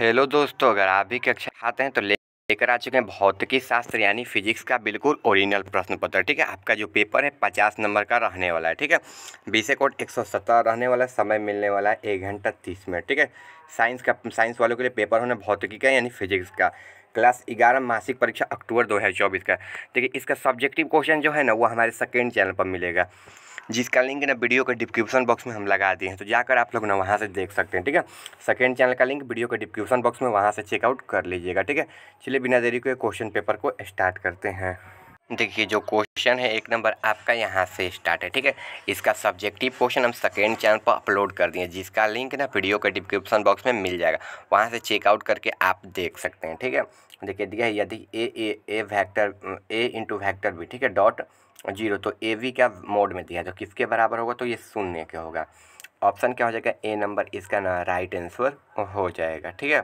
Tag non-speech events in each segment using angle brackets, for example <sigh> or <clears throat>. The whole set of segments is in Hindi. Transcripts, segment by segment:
हेलो दोस्तों अगर आप भी कक्षा खाते हैं तो लेकर आ चुके हैं भौतिकी शास्त्र यानी फिजिक्स का बिल्कुल ओरिजिनल प्रश्न पत्र ठीक है आपका जो पेपर है पचास नंबर का रहने वाला है ठीक है विषय कोड एक सौ सत्रह रहने वाला है समय मिलने वाला है एक घंटा तीस मिनट ठीक है साइंस का साइंस वालों के लिए पेपर होना भौतिकी का यानी फिजिक्स का क्लास ग्यारह मासिक परीक्षा अक्टूबर दो हज़ार चौबीस का इसका सब्जेक्टिव क्वेश्चन जो है ना वो हमारे सेकेंड चैनल पर मिलेगा जिसका लिंक ना वीडियो के डिस्क्रिप्शन बॉक्स में हम लगा दिए हैं तो जाकर आप लोग ना वहाँ से देख सकते हैं ठीक है सेकेंड चैनल का लिंक वीडियो के डिस्क्रिप्शन बॉक्स में वहाँ से चेकआउट कर लीजिएगा ठीक है चलिए बिना देरी के क्वेश्चन पेपर को स्टार्ट करते हैं देखिए जो क्वेश्चन है एक नंबर आपका यहाँ से स्टार्ट है ठीक है इसका सब्जेक्टिव क्वेश्चन हम सेकेंड चैनल पर अपलोड कर दिए जिसका लिंक ना वीडियो के डिस्क्रिप्शन बॉक्स में मिल जाएगा वहाँ से चेकआउट करके आप देख सकते हैं ठीक है देखिए दिया है यदि A A A vector A into vector भी ठीक है डॉट जीरो तो ए वी क्या मोड में दिया तो किसके बराबर होगा तो ये शून्य के होगा ऑप्शन क्या हो जाएगा ए नंबर इसका ना राइट आंसर हो जाएगा ठीक है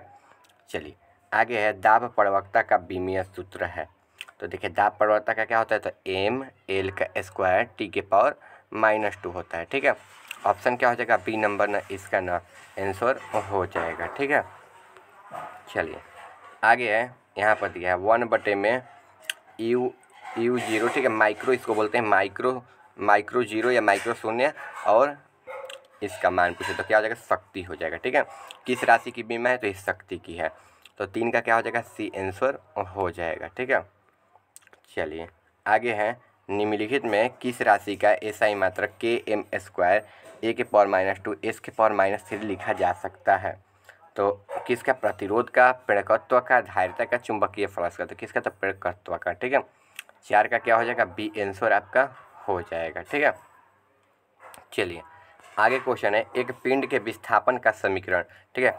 चलिए आगे है दाब प्रवक्ता का बीमीय सूत्र है तो देखिए दाब प्रवक्ता का क्या होता है तो एम एल का स्क्वायर टी के पावर माइनस टू होता है ठीक है ऑप्शन क्या हो जाएगा बी नंबर ना इसका ना आंसर हो जाएगा ठीक है चलिए आगे है यहाँ पर दिया है वन बटे में यू यू जीरो ठीक है माइक्रो इसको बोलते हैं माइक्रो माइक्रो जीरो या माइक्रो शून्य और इसका मान पूछे तो क्या हो जाएगा शक्ति हो जाएगा ठीक है किस राशि की बीमा है तो ये शक्ति की है तो तीन का क्या हो जाएगा सी आंसर हो जाएगा ठीक है चलिए आगे हैं निम्नलिखित में किस राशि का एस आई मात्रक के एम स्क्वायर ए के पावर माइनस टू एस के पावर माइनस थ्री लिखा जा सकता है तो किसका प्रतिरोध का प्रेरकत्व का धारिता का चुंबकीय फलस का तो किसका तो प्रेरकत्व का ठीक है चार का क्या हो जाएगा बी आंसर आपका हो जाएगा ठीक है चलिए आगे क्वेश्चन है एक पिंड के विस्थापन का समीकरण ठीक है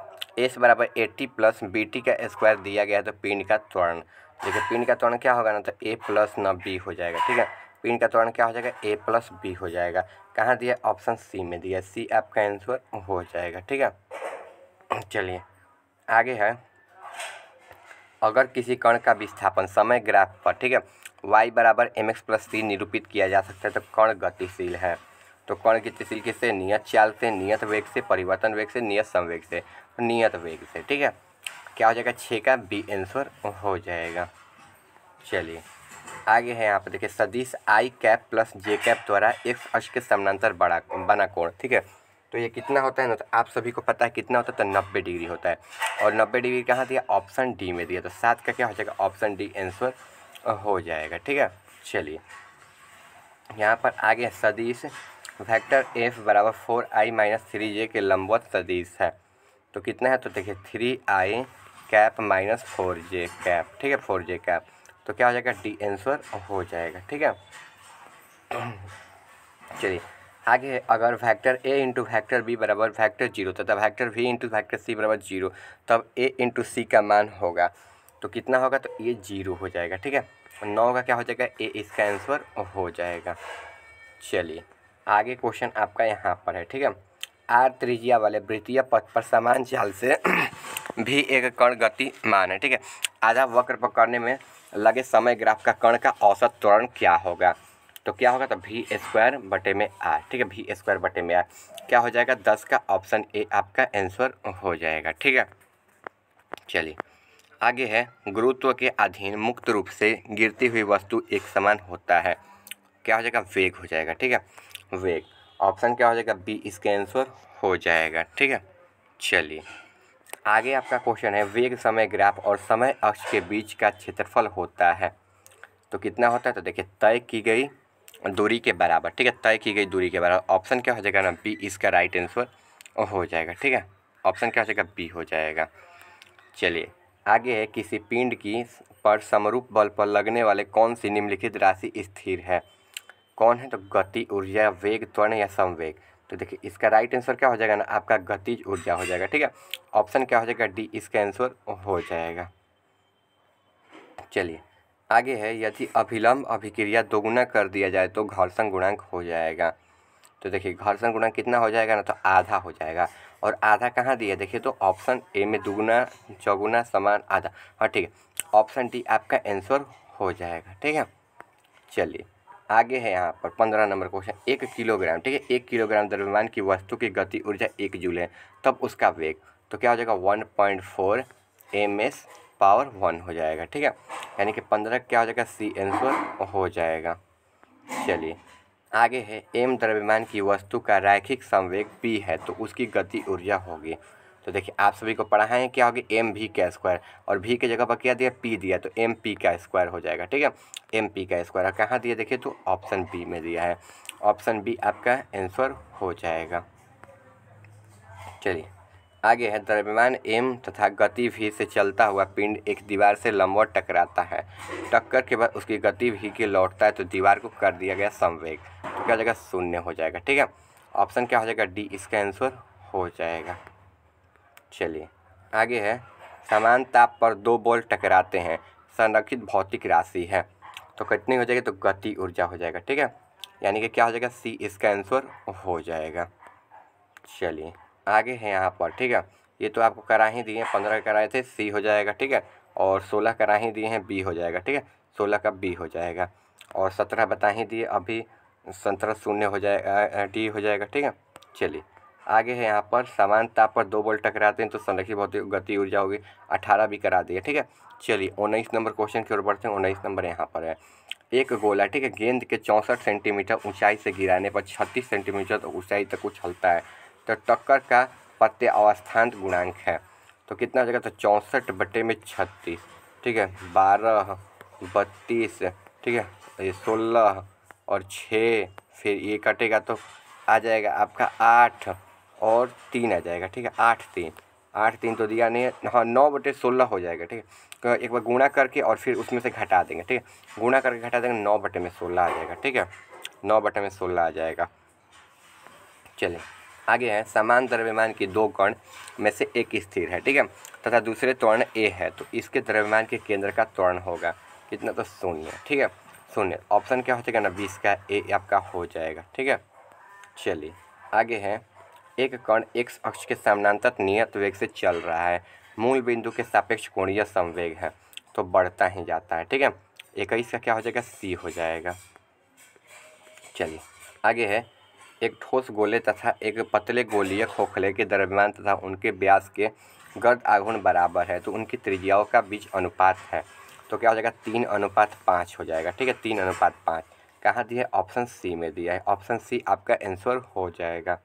एस बराबर A T plus B T का स्क्वायर दिया गया है तो पिंड का त्वरण देखिए पिंड का त्वरण क्या होगा ना तो ए प्लस न बी हो जाएगा ठीक है पिंड का त्वरण क्या हो जाएगा ए प्लस बी हो जाएगा कहाँ दिया ऑप्शन सी में दिया सी आपका आंसर हो जाएगा ठीक है चलिए आगे है अगर किसी कण का विस्थापन समय ग्राफ पर ठीक है y बराबर एम एक्स प्लस सी निरूपित किया जा सकता है तो कण गतिशील है तो कण गतिशील किससे नियत चाल से नियत वेग से परिवर्तन वेग से नियत संवेग से तो नियत वेग से ठीक है क्या हो जाएगा छः का बी आंसर हो जाएगा चलिए आगे है यहाँ पर देखिए सदिश I cap plus J cap द्वारा एक्स अक्ष के समानांतर बड़ा बना कोण ठीक है तो ये कितना होता है ना तो आप सभी को पता है कितना होता है तो नब्बे डिग्री होता है और नब्बे डिग्री कहाँ दिया ऑप्शन डी में दिया तो सात का क्या हो जाएगा ऑप्शन डी आंसर हो जाएगा ठीक है चलिए यहाँ पर आगे सदीश वेक्टर एफ बराबर four I minus three J के लंबवत सदीश है तो कितना है तो देखिए three I cap minus four J cap ठीक है फोर जे कैप तो क्या हो जाएगा डी आंसर हो जाएगा ठीक है चलिए आगे अगर vector A into vector B बराबर वैक्टर जीरो तथा तो vector V into vector C बराबर जीरो तब ए इंटू सी का मान होगा तो कितना होगा तो ये जीरो हो जाएगा ठीक है तो नौ का क्या हो जाएगा ए इसका आंसर हो जाएगा चलिए आगे क्वेश्चन आपका यहाँ पर है ठीक है आर त्रिज्या वाले वृत्तीय पथ पर समान चाल से <clears throat> भी एक कण गति मान है ठीक है आधा वक्र पकड़ने में लगे समय ग्राफ का कण का औसत त्वरण क्या होगा तो क्या होगा तो भी स्क्वायर बटे में आर ठीक है भी स्क्वायर बटे में आर क्या हो जाएगा दस का ऑप्शन ए आपका आंसर हो जाएगा ठीक है चलिए आगे है गुरुत्व के अधीन मुक्त रूप से गिरती हुई वस्तु एक समान होता है क्या हो जाएगा वेग हो जाएगा ठीक है वेग ऑप्शन क्या हो जाएगा बी इसके आंसर हो जाएगा ठीक है चलिए आगे आपका क्वेश्चन है वेग समय ग्राफ और समय अक्ष के बीच का क्षेत्रफल होता है तो कितना होता है तो देखिए तय की गई दूरी के बराबर ठीक है तय की गई दूरी के बराबर ऑप्शन क्या हो जाएगा ना बी इसका राइट आंसर हो जाएगा ठीक है ऑप्शन क्या हो जाएगा बी हो जाएगा चलिए आगे है किसी पिंड की पर समरूप बल पर लगने वाले कौन सी निम्नलिखित राशि स्थिर है कौन है तो गति ऊर्जा वेग त्वरण या संवेग तो देखिए इसका राइट आंसर क्या हो जाएगा ना आपका गतिज ऊर्जा हो जाएगा ठीक है ऑप्शन क्या हो जाएगा डी इसका आंसर हो जाएगा चलिए आगे है यदि अभिलंब अभिक्रिया दोगुना कर दिया जाए तो घर्षण गुणांक हो जाएगा तो देखिए घर्षण गुणांक कितना हो जाएगा ना तो आधा हो जाएगा और आधा कहाँ दिया देखिए तो ऑप्शन ए में दुगुना चौगुना समान आधा हाँ ठीक है ऑप्शन डी आपका आंसर हो जाएगा ठीक है चलिए आगे है यहाँ पर पंद्रह नंबर क्वेश्चन एक किलोग्राम ठीक है एक किलोग्राम द्रव्यमान की वस्तु की गति ऊर्जा एक जूल है तब उसका वेग तो क्या हो जाएगा one point four M S power one हो जाएगा ठीक है यानी कि पंद्रह क्या हो जाएगा सी आंसर हो जाएगा चलिए आगे है एम द्रव्यमान की वस्तु का रैखिक संवेग पी है तो उसकी गति ऊर्जा होगी तो देखिए आप सभी को पढ़ा है क्या होगी एम भी का स्क्वायर और भी के जगह पर क्या दिया पी दिया तो एम पी का स्क्वायर हो जाएगा ठीक है एम पी का स्क्वायर कहाँ दिया देखिए तो ऑप्शन बी में दिया है ऑप्शन बी आपका आंसर हो जाएगा चलिए आगे है द्रव्यमान एम तथा गति भी से चलता हुआ पिंड एक दीवार से लंबवत टकराता है टक्कर के बाद उसकी गति भी के लौटता है तो दीवार को कर दिया गया संवेग तो क्या हो जाएगा शून्य हो जाएगा ठीक है ऑप्शन क्या हो जाएगा डी इसका आंसर हो जाएगा चलिए आगे है समान ताप पर दो बॉल टकराते हैं संरक्षित भौतिक राशि है तो कितनी हो जाएगी तो गति ऊर्जा हो जाएगा ठीक है यानी कि क्या हो जाएगा सी इसका आंसर हो जाएगा चलिए आगे हैं यहाँ पर ठीक है ये तो आपको कराही दिए हैं पंद्रह कराए थे सी हो जाएगा ठीक है और सोलह कराही दिए हैं बी हो जाएगा ठीक है सोलह का बी हो जाएगा और सत्रह बताही दिए अभी सत्रह शून्य हो जाएगा डी हो जाएगा ठीक है चलिए आगे है यहाँ पर समान ताप पर दो बोल्ट टकराते हैं तो संरक्षित बहुत गति ऊर्जा होगी अठारह भी करा दिए ठीक है चलिए उन्नीस नंबर क्वेश्चन की ओर बढ़ते हैं उन्नीस नंबर यहाँ पर है एक गोला ठीक है गेंद के चौंसठ सेंटीमीटर ऊंचाई से गिराने पर छत्तीस सेंटीमीटर तो ऊंचाई तक उछलता है तो टक्कर का अवस्थान गुणांक है तो कितना हो जाएगा तो चौंसठ बटे में छत्तीस ठीक है बारह बत्तीस ठीक है ये सोलह और छः फिर ये कटेगा तो आ जाएगा आपका आठ और तीन आ जाएगा ठीक है आठ तीन आठ तीन तो दिया नहीं है हाँ नौ बटे सोलह हो जाएगा ठीक है एक बार गुणा करके और फिर उसमें से घटा देंगे ठीक है गुणा करके घटा देंगे नौ बटे में सोलह आ जाएगा ठीक है नौ बटे में सोलह आ जाएगा चलिए आगे है समान द्रव्यमान की दो कण में से एक स्थिर है ठीक है तथा दूसरे त्वरण ए है तो इसके द्रव्यमान के केंद्र का त्वरण होगा कितना तो शून्य ठीक है शून्य ऑप्शन क्या हो जाएगा ना बीस का ए आपका हो जाएगा ठीक है चलिए आगे है एक कण एक अक्ष के समानांतर नियत वेग से चल रहा है मूल बिंदु के सापेक्ष कोणीय संवेग है तो बढ़ता ही जाता है ठीक है इक्कीस का क्या हो जाएगा सी हो जाएगा चलिए आगे है एक ठोस गोले तथा एक पतले गोलीय खोखले के दरमियान तथा उनके ब्यास के गर्द आघूर्ण बराबर है तो उनकी त्रिज्याओं का बीच अनुपात है तो क्या हो जाएगा तीन अनुपात पाँच हो जाएगा ठीक है तीन अनुपात पाँच कहाँ दिया है ऑप्शन सी में दिया है ऑप्शन सी आपका आंसर हो जाएगा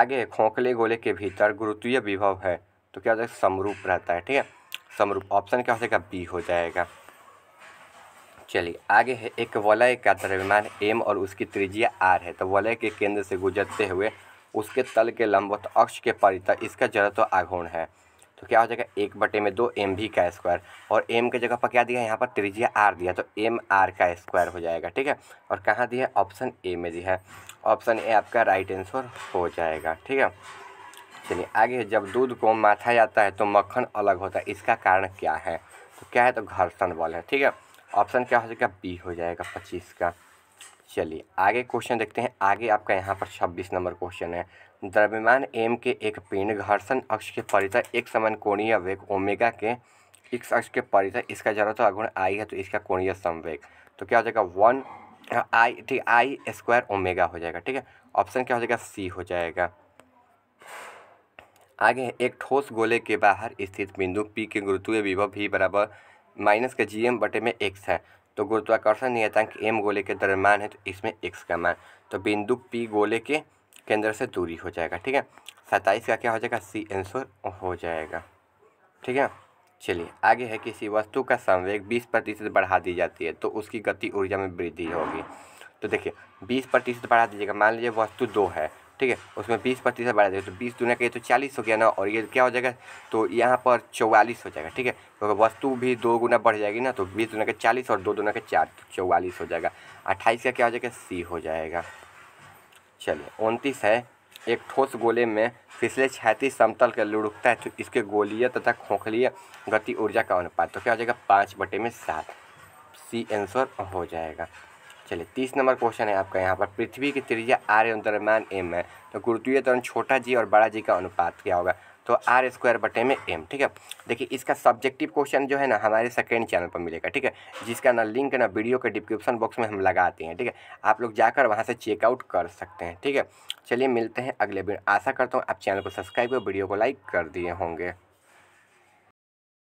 आगे खोखले गोले के भीतर गुरुत्वीय विभव है तो क्या हो जाएगा समरूप रहता है ठीक है समरूप ऑप्शन क्या हो जाएगा बी हो जाएगा चलिए आगे है एक वलय का द्रव्यमान एम और उसकी त्रिज्या आर है तो वलय के केंद्र से गुजरते हुए उसके तल के लंबवत अक्ष के परिता इसका जड़त्व आघूर्ण है तो क्या हो जाएगा एक बटे में दो एम भी का स्क्वायर और एम के जगह पर क्या दिया यहाँ पर त्रिज्या आर दिया तो एम आर का स्क्वायर हो जाएगा ठीक है और कहाँ दिया ऑप्शन ए में दिया है ऑप्शन ए आपका राइट आंसर हो जाएगा ठीक है चलिए आगे जब दूध को माथा जाता है तो मक्खन अलग होता है इसका कारण क्या है तो क्या है तो घर्षण बल है ठीक है ऑप्शन क्या हो जाएगा बी हो जाएगा पच्चीस का चलिए आगे क्वेश्चन देखते हैं आगे आपका यहाँ पर छब्बीस नंबर क्वेश्चन है द्रव्यमान एम के एक पिंड घर्षण अक्ष के परिता एक समान कोणीय वेग ओमेगा के इस अक्ष के परिता इसका जरूरत अगुण आई है तो इसका कोणीय संवेग तो क्या हो जाएगा वन आई ठीक आई स्क्वायर ओमेगा हो जाएगा ठीक है ऑप्शन क्या हो जाएगा सी हो जाएगा आगे एक ठोस गोले के बाहर स्थित बिंदु पी के गुरुत्वीय विभव भी बराबर माइनस का जी एम बटे में एक्स है तो गुरुत्वाकर्षण नियतांक एम गोले के दरम्यान है तो इसमें एक्स का मान तो बिंदु पी गोले के केंद्र से दूरी हो जाएगा ठीक है सत्ताईस का क्या हो जाएगा सी आंसर हो जाएगा ठीक है चलिए आगे है किसी वस्तु का संवेग 20 प्रतिशत बढ़ा दी जाती है तो उसकी गति ऊर्जा में वृद्धि होगी तो देखिए 20 प्रतिशत बढ़ा दीजिएगा मान लीजिए वस्तु दो है ठीक है उसमें बीस प्रतिशत बढ़ा देगा तो बीस दुनिया का ये तो चालीस हो गया ना और ये क्या हो जाएगा तो यहाँ पर चौवालीस हो जाएगा ठीक है क्योंकि तो वस्तु भी दो गुना बढ़ जाएगी ना तो बीस दुनिया के चालीस और दो दुनिया के चार तो चौवालीस हो जाएगा अट्ठाईस का क्या हो जाएगा सी हो जाएगा चलिए उनतीस है एक ठोस गोले में फिसले छैतीस समतल के लुढ़कता है तो इसके गोलीय तथा खोखलीय गति ऊर्जा का अनुपात तो क्या हो जाएगा पाँच बटे में सात सी आंसर हो जाएगा चलिए तीस नंबर क्वेश्चन है आपका यहाँ पर पृथ्वी की त्रिज्या आर द्रव्यमान एम है तो गुरुत्वीय त्वरण छोटा जी और बड़ा जी का अनुपात क्या होगा तो आर स्क्वायर बटे में एम ठीक है देखिए इसका सब्जेक्टिव क्वेश्चन जो है ना हमारे सेकेंड चैनल पर मिलेगा ठीक है जिसका ना लिंक ना वीडियो के डिस्क्रिप्शन बॉक्स में हम लगाते हैं ठीक है आप लोग जाकर वहाँ से चेकआउट कर सकते हैं ठीक है चलिए मिलते हैं अगले वीडियो आशा करता हूँ आप चैनल को सब्सक्राइब और वीडियो को लाइक कर दिए होंगे